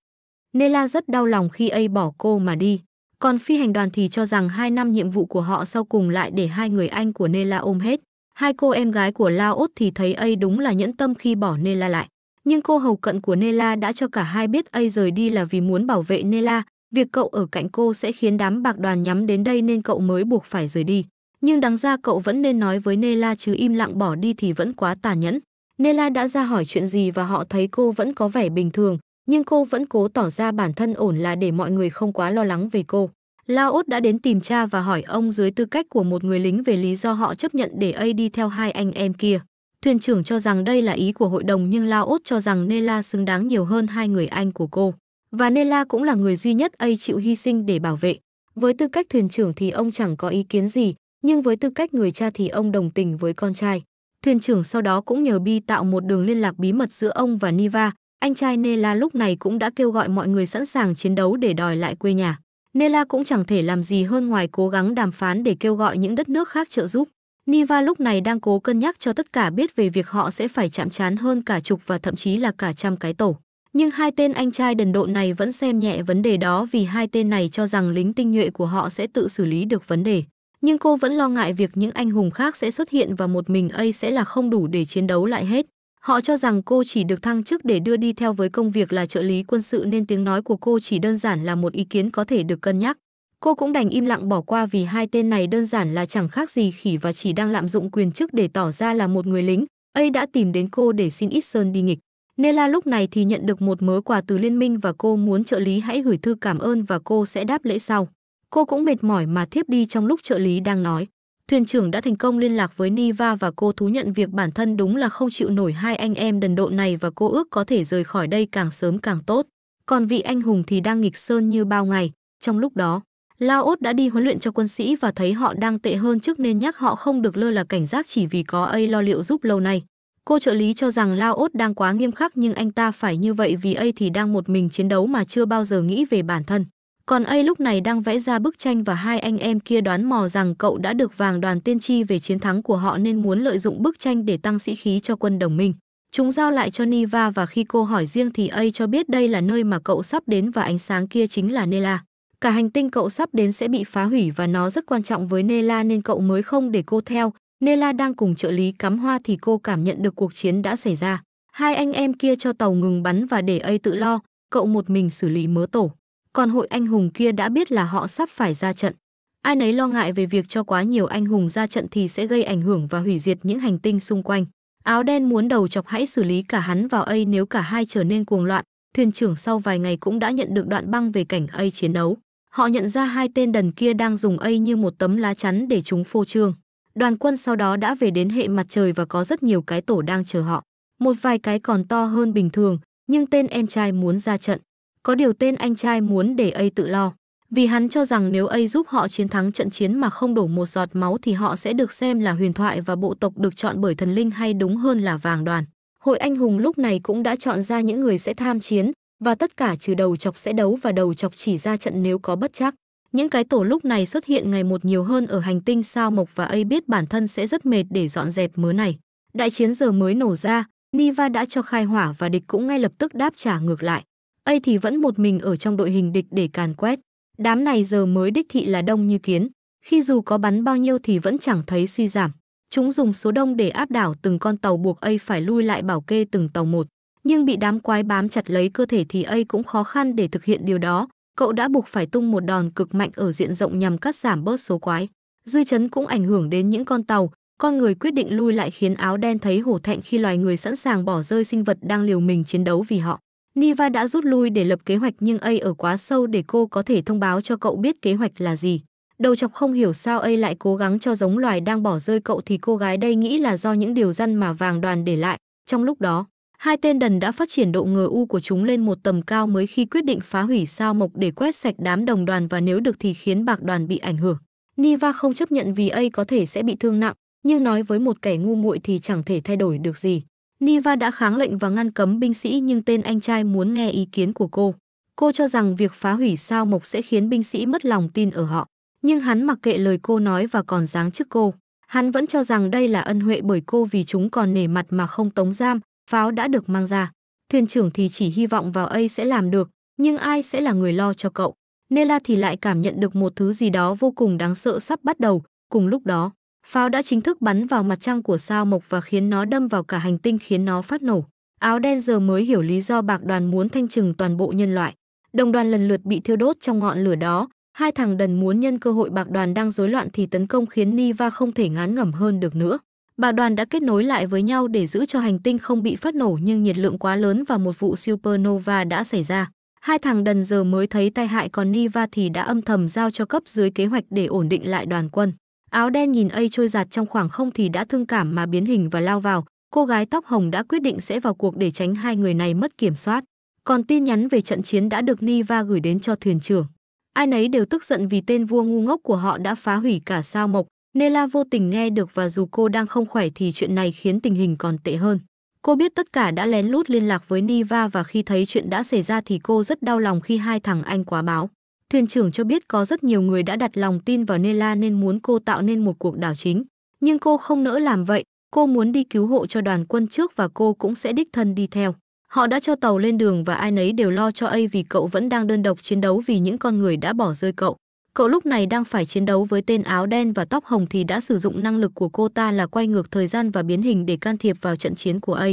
Nela rất đau lòng khi A bỏ cô mà đi. Còn phi hành đoàn thì cho rằng hai năm nhiệm vụ của họ sau cùng lại để hai người anh của Nela ôm hết. Hai cô em gái của Laos thì thấy ấy đúng là nhẫn tâm khi bỏ Nela lại. Nhưng cô hầu cận của Nela đã cho cả hai biết ấy rời đi là vì muốn bảo vệ Nela. Việc cậu ở cạnh cô sẽ khiến đám bạc đoàn nhắm đến đây nên cậu mới buộc phải rời đi. Nhưng đáng ra cậu vẫn nên nói với Nela chứ im lặng bỏ đi thì vẫn quá tàn nhẫn. Nela đã ra hỏi chuyện gì và họ thấy cô vẫn có vẻ bình thường, nhưng cô vẫn cố tỏ ra bản thân ổn là để mọi người không quá lo lắng về cô. Lao Út đã đến tìm cha và hỏi ông dưới tư cách của một người lính về lý do họ chấp nhận để A đi theo hai anh em kia. Thuyền trưởng cho rằng đây là ý của hội đồng nhưng Lao Út cho rằng Nela xứng đáng nhiều hơn hai người anh của cô. Và Nela cũng là người duy nhất A chịu hy sinh để bảo vệ. Với tư cách thuyền trưởng thì ông chẳng có ý kiến gì, nhưng với tư cách người cha thì ông đồng tình với con trai. Thuyền trưởng sau đó cũng nhờ Bi tạo một đường liên lạc bí mật giữa ông và Niva, anh trai Nela lúc này cũng đã kêu gọi mọi người sẵn sàng chiến đấu để đòi lại quê nhà. Nela cũng chẳng thể làm gì hơn ngoài cố gắng đàm phán để kêu gọi những đất nước khác trợ giúp. Niva lúc này đang cố cân nhắc cho tất cả biết về việc họ sẽ phải chạm trán hơn cả chục và thậm chí là cả trăm cái tổ. Nhưng hai tên anh trai đần độn này vẫn xem nhẹ vấn đề đó vì hai tên này cho rằng lính tinh nhuệ của họ sẽ tự xử lý được vấn đề. Nhưng cô vẫn lo ngại việc những anh hùng khác sẽ xuất hiện và một mình A sẽ là không đủ để chiến đấu lại hết. Họ cho rằng cô chỉ được thăng chức để đưa đi theo với công việc là trợ lý quân sự nên tiếng nói của cô chỉ đơn giản là một ý kiến có thể được cân nhắc. Cô cũng đành im lặng bỏ qua vì hai tên này đơn giản là chẳng khác gì khỉ và chỉ đang lạm dụng quyền chức để tỏ ra là một người lính. Ấy đã tìm đến cô để xin ít sơn đi nghịch. Nela lúc này thì nhận được một mớ quà từ liên minh và cô muốn trợ lý hãy gửi thư cảm ơn và cô sẽ đáp lễ sau. Cô cũng mệt mỏi mà thiếp đi trong lúc trợ lý đang nói thuyền trưởng đã thành công liên lạc với Niva và cô thú nhận việc bản thân đúng là không chịu nổi hai anh em đần độn này và cô ước có thể rời khỏi đây càng sớm càng tốt. Còn vị anh hùng thì đang nghịch sơn như bao ngày. Trong lúc đó, Laos đã đi huấn luyện cho quân sĩ và thấy họ đang tệ hơn trước nên nhắc họ không được lơ là cảnh giác chỉ vì có A lo liệu giúp lâu nay. Cô trợ lý cho rằng Laos đang quá nghiêm khắc nhưng anh ta phải như vậy vì A thì đang một mình chiến đấu mà chưa bao giờ nghĩ về bản thân. Còn A lúc này đang vẽ ra bức tranh và hai anh em kia đoán mò rằng cậu đã được vàng đoàn tiên tri về chiến thắng của họ nên muốn lợi dụng bức tranh để tăng sĩ khí cho quân đồng minh. Chúng giao lại cho Niva và khi cô hỏi riêng thì A cho biết đây là nơi mà cậu sắp đến và ánh sáng kia chính là Nela. Cả hành tinh cậu sắp đến sẽ bị phá hủy và nó rất quan trọng với Nela nên cậu mới không để cô theo. Nela đang cùng trợ lý cắm hoa thì cô cảm nhận được cuộc chiến đã xảy ra. Hai anh em kia cho tàu ngừng bắn và để A tự lo, cậu một mình xử lý mớ tổ còn hội anh hùng kia đã biết là họ sắp phải ra trận. Ai nấy lo ngại về việc cho quá nhiều anh hùng ra trận thì sẽ gây ảnh hưởng và hủy diệt những hành tinh xung quanh. Áo đen muốn đầu chọc hãy xử lý cả hắn vào A nếu cả hai trở nên cuồng loạn. Thuyền trưởng sau vài ngày cũng đã nhận được đoạn băng về cảnh A chiến đấu. Họ nhận ra hai tên đần kia đang dùng A như một tấm lá chắn để chúng phô trương. Đoàn quân sau đó đã về đến hệ mặt trời và có rất nhiều cái tổ đang chờ họ. Một vài cái còn to hơn bình thường, nhưng tên em trai muốn ra trận. Có điều tên anh trai muốn để A tự lo, vì hắn cho rằng nếu A giúp họ chiến thắng trận chiến mà không đổ một giọt máu thì họ sẽ được xem là huyền thoại và bộ tộc được chọn bởi thần linh hay đúng hơn là vàng đoàn. Hội anh hùng lúc này cũng đã chọn ra những người sẽ tham chiến, và tất cả trừ đầu chọc sẽ đấu và đầu chọc chỉ ra trận nếu có bất chắc. Những cái tổ lúc này xuất hiện ngày một nhiều hơn ở hành tinh sao mộc và A biết bản thân sẽ rất mệt để dọn dẹp mớ này. Đại chiến giờ mới nổ ra, Niva đã cho khai hỏa và địch cũng ngay lập tức đáp trả ngược lại ấy thì vẫn một mình ở trong đội hình địch để càn quét. Đám này giờ mới đích thị là đông như kiến, khi dù có bắn bao nhiêu thì vẫn chẳng thấy suy giảm. Chúng dùng số đông để áp đảo từng con tàu buộc ấy phải lui lại bảo kê từng tàu một. Nhưng bị đám quái bám chặt lấy cơ thể thì ấy cũng khó khăn để thực hiện điều đó. Cậu đã buộc phải tung một đòn cực mạnh ở diện rộng nhằm cắt giảm bớt số quái. Dư chấn cũng ảnh hưởng đến những con tàu, con người quyết định lui lại khiến áo đen thấy hổ thẹn khi loài người sẵn sàng bỏ rơi sinh vật đang liều mình chiến đấu vì họ. Niva đã rút lui để lập kế hoạch nhưng A ở quá sâu để cô có thể thông báo cho cậu biết kế hoạch là gì. Đầu chọc không hiểu sao A lại cố gắng cho giống loài đang bỏ rơi cậu thì cô gái đây nghĩ là do những điều răn mà vàng đoàn để lại. Trong lúc đó, hai tên đần đã phát triển độ ngờ u của chúng lên một tầm cao mới khi quyết định phá hủy sao mộc để quét sạch đám đồng đoàn và nếu được thì khiến bạc đoàn bị ảnh hưởng. Niva không chấp nhận vì A có thể sẽ bị thương nặng, nhưng nói với một kẻ ngu muội thì chẳng thể thay đổi được gì. Niva đã kháng lệnh và ngăn cấm binh sĩ nhưng tên anh trai muốn nghe ý kiến của cô. Cô cho rằng việc phá hủy sao mộc sẽ khiến binh sĩ mất lòng tin ở họ, nhưng hắn mặc kệ lời cô nói và còn giáng trước cô. Hắn vẫn cho rằng đây là ân huệ bởi cô vì chúng còn nể mặt mà không tống giam, pháo đã được mang ra. Thuyền trưởng thì chỉ hy vọng vào A sẽ làm được, nhưng ai sẽ là người lo cho cậu. Nela thì lại cảm nhận được một thứ gì đó vô cùng đáng sợ sắp bắt đầu, cùng lúc đó. Pháo đã chính thức bắn vào mặt trăng của sao mộc và khiến nó đâm vào cả hành tinh khiến nó phát nổ. Áo đen giờ mới hiểu lý do bạc đoàn muốn thanh trừng toàn bộ nhân loại. Đồng đoàn lần lượt bị thiêu đốt trong ngọn lửa đó. Hai thằng đần muốn nhân cơ hội bạc đoàn đang rối loạn thì tấn công khiến Niva không thể ngán ngẩm hơn được nữa. Bạc đoàn đã kết nối lại với nhau để giữ cho hành tinh không bị phát nổ nhưng nhiệt lượng quá lớn và một vụ supernova đã xảy ra. Hai thằng đần giờ mới thấy tai hại còn Niva thì đã âm thầm giao cho cấp dưới kế hoạch để ổn định lại đoàn quân. Áo đen nhìn A trôi giạt trong khoảng không thì đã thương cảm mà biến hình và lao vào, cô gái tóc hồng đã quyết định sẽ vào cuộc để tránh hai người này mất kiểm soát. Còn tin nhắn về trận chiến đã được Niva gửi đến cho thuyền trưởng. Ai nấy đều tức giận vì tên vua ngu ngốc của họ đã phá hủy cả sao mộc, Nela vô tình nghe được và dù cô đang không khỏe thì chuyện này khiến tình hình còn tệ hơn. Cô biết tất cả đã lén lút liên lạc với Niva và khi thấy chuyện đã xảy ra thì cô rất đau lòng khi hai thằng anh quá báo. Thuyền trưởng cho biết có rất nhiều người đã đặt lòng tin vào Nela nên muốn cô tạo nên một cuộc đảo chính, nhưng cô không nỡ làm vậy, cô muốn đi cứu hộ cho đoàn quân trước và cô cũng sẽ đích thân đi theo. Họ đã cho tàu lên đường và ai nấy đều lo cho A vì cậu vẫn đang đơn độc chiến đấu vì những con người đã bỏ rơi cậu. Cậu lúc này đang phải chiến đấu với tên áo đen và tóc hồng thì đã sử dụng năng lực của cô ta là quay ngược thời gian và biến hình để can thiệp vào trận chiến của A.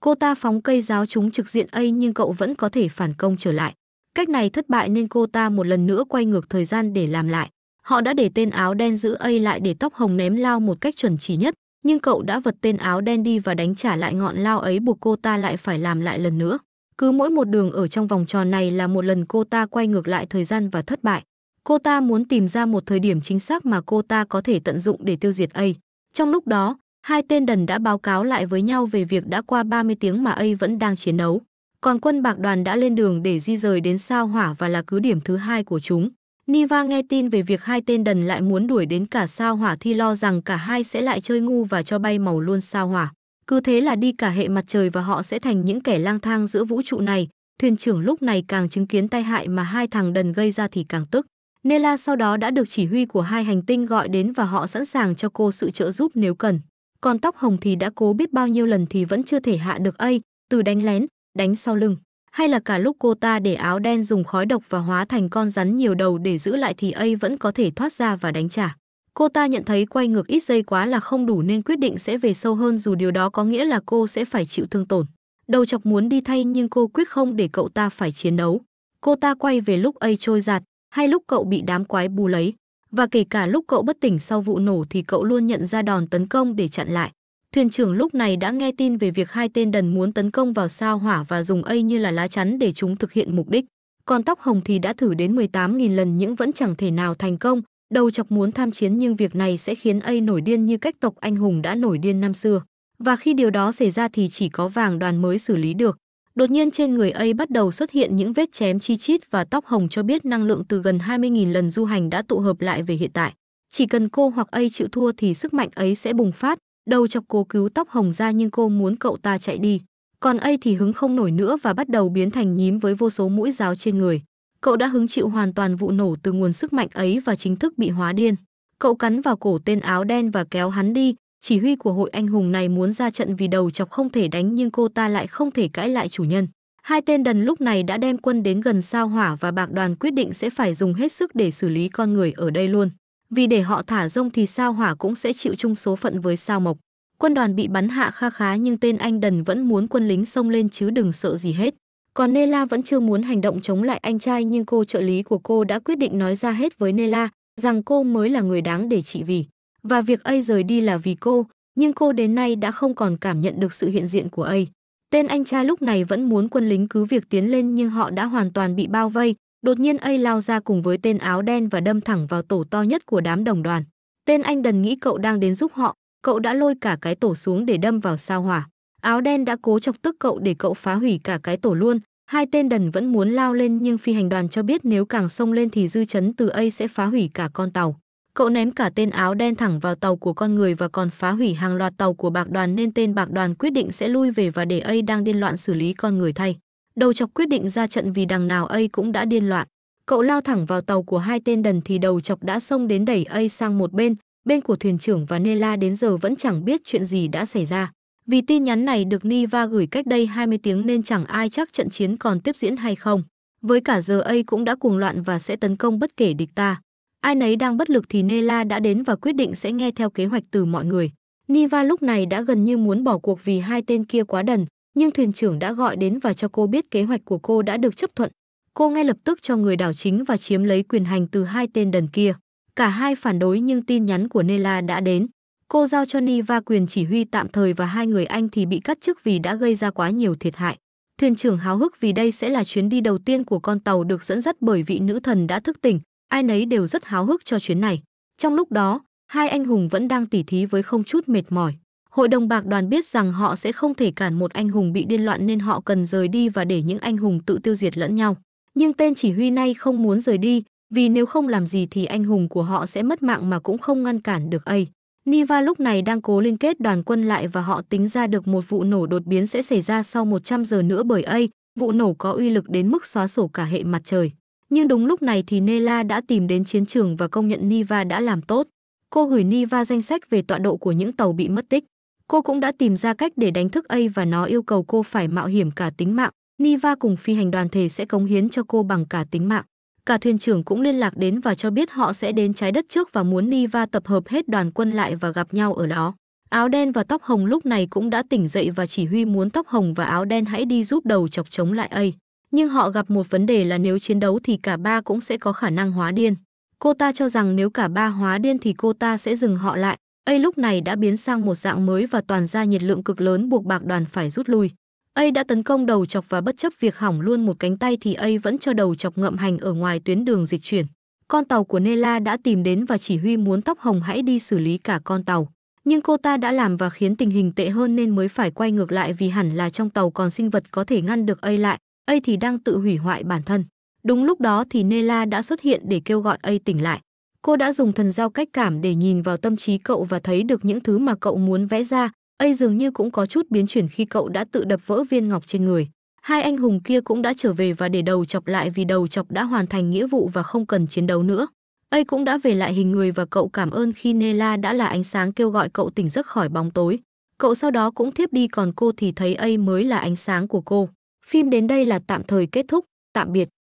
Cô ta phóng cây giáo chúng trực diện A nhưng cậu vẫn có thể phản công trở lại. Cách này thất bại nên cô ta một lần nữa quay ngược thời gian để làm lại. Họ đã để tên áo đen giữ A lại để tóc hồng ném lao một cách chuẩn chỉ nhất, nhưng cậu đã vật tên áo đen đi và đánh trả lại ngọn lao ấy buộc cô ta lại phải làm lại lần nữa. Cứ mỗi một đường ở trong vòng tròn này là một lần cô ta quay ngược lại thời gian và thất bại. Cô ta muốn tìm ra một thời điểm chính xác mà cô ta có thể tận dụng để tiêu diệt A. Trong lúc đó, hai tên đần đã báo cáo lại với nhau về việc đã qua 30 tiếng mà A vẫn đang chiến đấu. Còn quân bạc đoàn đã lên đường để di rời đến sao hỏa và là cứ điểm thứ hai của chúng. Niva nghe tin về việc hai tên đần lại muốn đuổi đến cả sao hỏa thì lo rằng cả hai sẽ lại chơi ngu và cho bay màu luôn sao hỏa. Cứ thế là đi cả hệ mặt trời và họ sẽ thành những kẻ lang thang giữa vũ trụ này. Thuyền trưởng lúc này càng chứng kiến tai hại mà hai thằng đần gây ra thì càng tức. Nela sau đó đã được chỉ huy của hai hành tinh gọi đến và họ sẵn sàng cho cô sự trợ giúp nếu cần. Còn tóc hồng thì đã cố biết bao nhiêu lần thì vẫn chưa thể hạ được A, từ đánh lén, đánh sau lưng hay là cả lúc cô ta để áo đen dùng khói độc và hóa thành con rắn nhiều đầu để giữ lại thì ấy vẫn có thể thoát ra và đánh trả cô ta nhận thấy quay ngược ít giây quá là không đủ nên quyết định sẽ về sâu hơn dù điều đó có nghĩa là cô sẽ phải chịu thương tổn đầu chọc muốn đi thay nhưng cô quyết không để cậu ta phải chiến đấu cô ta quay về lúc ấy trôi giạt hay lúc cậu bị đám quái bù lấy và kể cả lúc cậu bất tỉnh sau vụ nổ thì cậu luôn nhận ra đòn tấn công để chặn lại Thuyền trưởng lúc này đã nghe tin về việc hai tên đần muốn tấn công vào sao hỏa và dùng ây như là lá chắn để chúng thực hiện mục đích. Còn tóc hồng thì đã thử đến 18.000 lần nhưng vẫn chẳng thể nào thành công, đầu chọc muốn tham chiến nhưng việc này sẽ khiến ây nổi điên như cách tộc anh hùng đã nổi điên năm xưa. Và khi điều đó xảy ra thì chỉ có vàng đoàn mới xử lý được. Đột nhiên trên người ây bắt đầu xuất hiện những vết chém chi chít và tóc hồng cho biết năng lượng từ gần 20.000 lần du hành đã tụ hợp lại về hiện tại. Chỉ cần cô hoặc ây chịu thua thì sức mạnh ấy sẽ bùng phát, Đầu chọc cố cứu tóc hồng ra nhưng cô muốn cậu ta chạy đi. Còn ấy thì hứng không nổi nữa và bắt đầu biến thành nhím với vô số mũi giáo trên người. Cậu đã hứng chịu hoàn toàn vụ nổ từ nguồn sức mạnh ấy và chính thức bị hóa điên. Cậu cắn vào cổ tên áo đen và kéo hắn đi. Chỉ huy của hội anh hùng này muốn ra trận vì đầu chọc không thể đánh nhưng cô ta lại không thể cãi lại chủ nhân. Hai tên đần lúc này đã đem quân đến gần sao hỏa và bạc đoàn quyết định sẽ phải dùng hết sức để xử lý con người ở đây luôn vì để họ thả rông thì sao hỏa cũng sẽ chịu chung số phận với sao mộc. Quân đoàn bị bắn hạ kha khá nhưng tên anh Đần vẫn muốn quân lính xông lên chứ đừng sợ gì hết. Còn Nela vẫn chưa muốn hành động chống lại anh trai nhưng cô trợ lý của cô đã quyết định nói ra hết với Nela rằng cô mới là người đáng để trị vì. Và việc ấy rời đi là vì cô, nhưng cô đến nay đã không còn cảm nhận được sự hiện diện của ấy. Tên anh trai lúc này vẫn muốn quân lính cứ việc tiến lên nhưng họ đã hoàn toàn bị bao vây, Đột nhiên A lao ra cùng với tên áo đen và đâm thẳng vào tổ to nhất của đám đồng đoàn. Tên anh đần nghĩ cậu đang đến giúp họ, cậu đã lôi cả cái tổ xuống để đâm vào sao hỏa. Áo đen đã cố chọc tức cậu để cậu phá hủy cả cái tổ luôn. Hai tên đần vẫn muốn lao lên nhưng phi hành đoàn cho biết nếu càng xông lên thì dư chấn từ A sẽ phá hủy cả con tàu. Cậu ném cả tên áo đen thẳng vào tàu của con người và còn phá hủy hàng loạt tàu của bạc đoàn nên tên bạc đoàn quyết định sẽ lui về và để A đang điên loạn xử lý con người thay. Đầu chọc quyết định ra trận vì đằng nào ấy cũng đã điên loạn. Cậu lao thẳng vào tàu của hai tên đần thì đầu chọc đã xông đến đẩy ấy sang một bên, bên của thuyền trưởng và Nela đến giờ vẫn chẳng biết chuyện gì đã xảy ra. Vì tin nhắn này được Niva gửi cách đây 20 tiếng nên chẳng ai chắc trận chiến còn tiếp diễn hay không. Với cả giờ ấy cũng đã cuồng loạn và sẽ tấn công bất kể địch ta. Ai nấy đang bất lực thì Nela đã đến và quyết định sẽ nghe theo kế hoạch từ mọi người. Niva lúc này đã gần như muốn bỏ cuộc vì hai tên kia quá đần, nhưng thuyền trưởng đã gọi đến và cho cô biết kế hoạch của cô đã được chấp thuận. Cô ngay lập tức cho người đảo chính và chiếm lấy quyền hành từ hai tên đần kia. Cả hai phản đối nhưng tin nhắn của Nela đã đến. Cô giao cho Niva quyền chỉ huy tạm thời và hai người anh thì bị cắt chức vì đã gây ra quá nhiều thiệt hại. Thuyền trưởng háo hức vì đây sẽ là chuyến đi đầu tiên của con tàu được dẫn dắt bởi vị nữ thần đã thức tỉnh, ai nấy đều rất háo hức cho chuyến này. Trong lúc đó, hai anh hùng vẫn đang tỉ thí với không chút mệt mỏi. Hội đồng bạc đoàn biết rằng họ sẽ không thể cản một anh hùng bị điên loạn nên họ cần rời đi và để những anh hùng tự tiêu diệt lẫn nhau. Nhưng tên chỉ huy này không muốn rời đi, vì nếu không làm gì thì anh hùng của họ sẽ mất mạng mà cũng không ngăn cản được ấy. Niva lúc này đang cố liên kết đoàn quân lại và họ tính ra được một vụ nổ đột biến sẽ xảy ra sau 100 giờ nữa bởi ấy, vụ nổ có uy lực đến mức xóa sổ cả hệ mặt trời. Nhưng đúng lúc này thì Nela đã tìm đến chiến trường và công nhận Niva đã làm tốt. Cô gửi Niva danh sách về tọa độ của những tàu bị mất tích. Cô cũng đã tìm ra cách để đánh thức A và nó yêu cầu cô phải mạo hiểm cả tính mạng. Niva cùng phi hành đoàn thể sẽ cống hiến cho cô bằng cả tính mạng. Cả thuyền trưởng cũng liên lạc đến và cho biết họ sẽ đến trái đất trước và muốn Niva tập hợp hết đoàn quân lại và gặp nhau ở đó. Áo đen và tóc hồng lúc này cũng đã tỉnh dậy và chỉ huy muốn tóc hồng và áo đen hãy đi giúp đầu chọc chống lại A. Nhưng họ gặp một vấn đề là nếu chiến đấu thì cả ba cũng sẽ có khả năng hóa điên. Cô ta cho rằng nếu cả ba hóa điên thì cô ta sẽ dừng họ lại, A lúc này đã biến sang một dạng mới và toàn ra nhiệt lượng cực lớn buộc bạc đoàn phải rút lui. A đã tấn công đầu chọc và bất chấp việc hỏng luôn một cánh tay thì A vẫn cho đầu chọc ngậm hành ở ngoài tuyến đường dịch chuyển. Con tàu của Nela đã tìm đến và chỉ huy muốn tóc hồng hãy đi xử lý cả con tàu. Nhưng cô ta đã làm và khiến tình hình tệ hơn nên mới phải quay ngược lại vì hẳn là trong tàu còn sinh vật có thể ngăn được A lại, A thì đang tự hủy hoại bản thân. Đúng lúc đó thì Nela đã xuất hiện để kêu gọi A tỉnh lại. Cô đã dùng thần giao cách cảm để nhìn vào tâm trí cậu và thấy được những thứ mà cậu muốn vẽ ra. Ây dường như cũng có chút biến chuyển khi cậu đã tự đập vỡ viên ngọc trên người. Hai anh hùng kia cũng đã trở về và để đầu chọc lại vì đầu chọc đã hoàn thành nghĩa vụ và không cần chiến đấu nữa. Ây cũng đã về lại hình người và cậu cảm ơn khi Nela đã là ánh sáng kêu gọi cậu tỉnh giấc khỏi bóng tối. Cậu sau đó cũng thiếp đi còn cô thì thấy Ây mới là ánh sáng của cô. Phim đến đây là tạm thời kết thúc, tạm biệt.